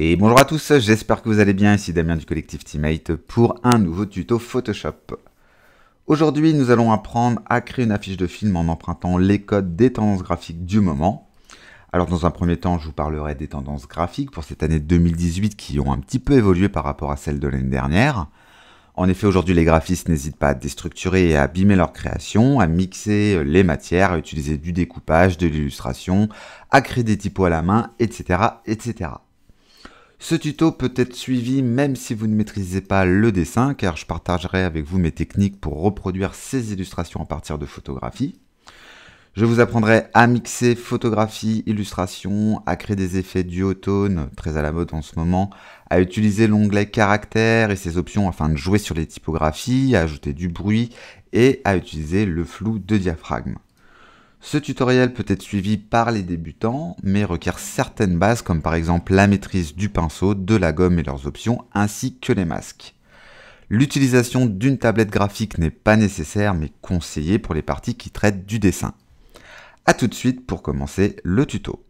Et bonjour à tous, j'espère que vous allez bien, ici Damien du collectif Teammate pour un nouveau tuto Photoshop. Aujourd'hui nous allons apprendre à créer une affiche de film en empruntant les codes des tendances graphiques du moment. Alors dans un premier temps je vous parlerai des tendances graphiques pour cette année 2018 qui ont un petit peu évolué par rapport à celles de l'année dernière. En effet aujourd'hui les graphistes n'hésitent pas à déstructurer et à abîmer leur création, à mixer les matières, à utiliser du découpage, de l'illustration, à créer des typos à la main, etc. etc. Ce tuto peut être suivi même si vous ne maîtrisez pas le dessin car je partagerai avec vous mes techniques pour reproduire ces illustrations à partir de photographies. Je vous apprendrai à mixer photographie, illustration, à créer des effets duotone, très à la mode en ce moment, à utiliser l'onglet caractère et ses options afin de jouer sur les typographies, à ajouter du bruit et à utiliser le flou de diaphragme. Ce tutoriel peut être suivi par les débutants, mais requiert certaines bases comme par exemple la maîtrise du pinceau, de la gomme et leurs options, ainsi que les masques. L'utilisation d'une tablette graphique n'est pas nécessaire, mais conseillée pour les parties qui traitent du dessin. A tout de suite pour commencer le tuto.